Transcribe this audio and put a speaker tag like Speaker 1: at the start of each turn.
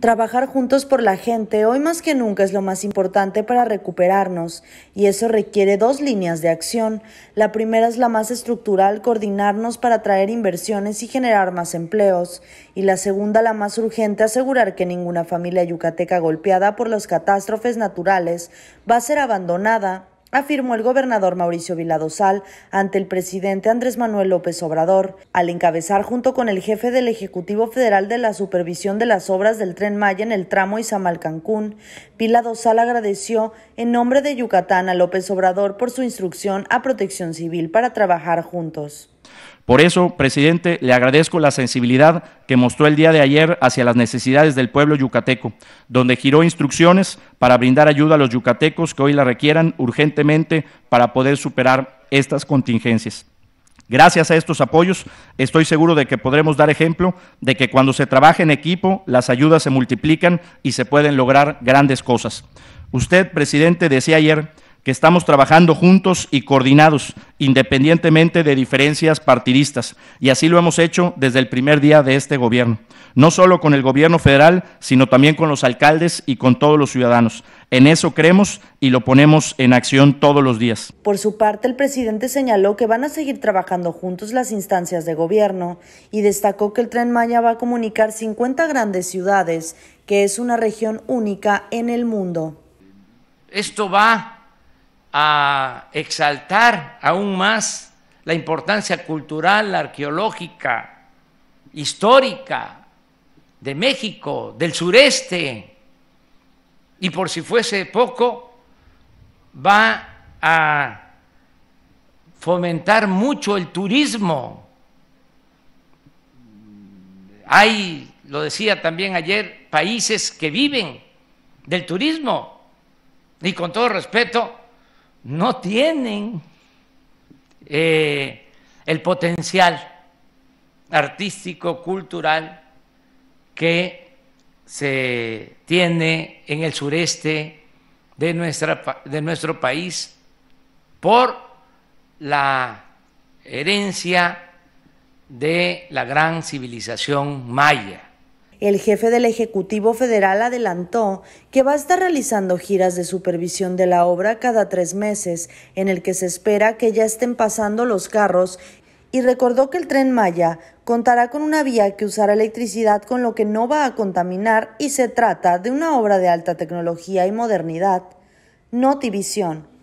Speaker 1: Trabajar juntos por la gente hoy más que nunca es lo más importante para recuperarnos, y eso requiere dos líneas de acción. La primera es la más estructural, coordinarnos para atraer inversiones y generar más empleos, y la segunda, la más urgente, asegurar que ninguna familia yucateca golpeada por las catástrofes naturales va a ser abandonada afirmó el gobernador Mauricio Viladosal ante el presidente Andrés Manuel López Obrador, al encabezar junto con el jefe del Ejecutivo Federal de la supervisión de las obras del tren Maya en el tramo Izamal-Cancún. Viladosal agradeció en nombre de Yucatán a López Obrador por su instrucción a Protección Civil para trabajar juntos.
Speaker 2: Por eso, presidente, le agradezco la sensibilidad que mostró el día de ayer hacia las necesidades del pueblo yucateco, donde giró instrucciones para brindar ayuda a los yucatecos que hoy la requieran urgentemente para poder superar estas contingencias. Gracias a estos apoyos, estoy seguro de que podremos dar ejemplo de que cuando se trabaja en equipo, las ayudas se multiplican y se pueden lograr grandes cosas. Usted, presidente, decía ayer que estamos trabajando juntos y coordinados, independientemente de diferencias partidistas. Y así lo hemos hecho desde el primer día de este gobierno, no solo con el gobierno federal, sino también con los alcaldes y con todos los ciudadanos. En eso creemos y lo ponemos en acción todos los días.
Speaker 1: Por su parte, el presidente señaló que van a seguir trabajando juntos las instancias de gobierno y destacó que el tren Maya va a comunicar 50 grandes ciudades, que es una región única en el mundo.
Speaker 3: Esto va a exaltar aún más la importancia cultural, arqueológica, histórica de México, del sureste. Y por si fuese poco, va a fomentar mucho el turismo. Hay, lo decía también ayer, países que viven del turismo. Y con todo respeto, no tienen eh, el potencial artístico, cultural que se tiene en el sureste de, nuestra, de nuestro país por la herencia de la gran civilización maya.
Speaker 1: El jefe del Ejecutivo Federal adelantó que va a estar realizando giras de supervisión de la obra cada tres meses, en el que se espera que ya estén pasando los carros y recordó que el tren Maya contará con una vía que usará electricidad con lo que no va a contaminar y se trata de una obra de alta tecnología y modernidad. Notivisión.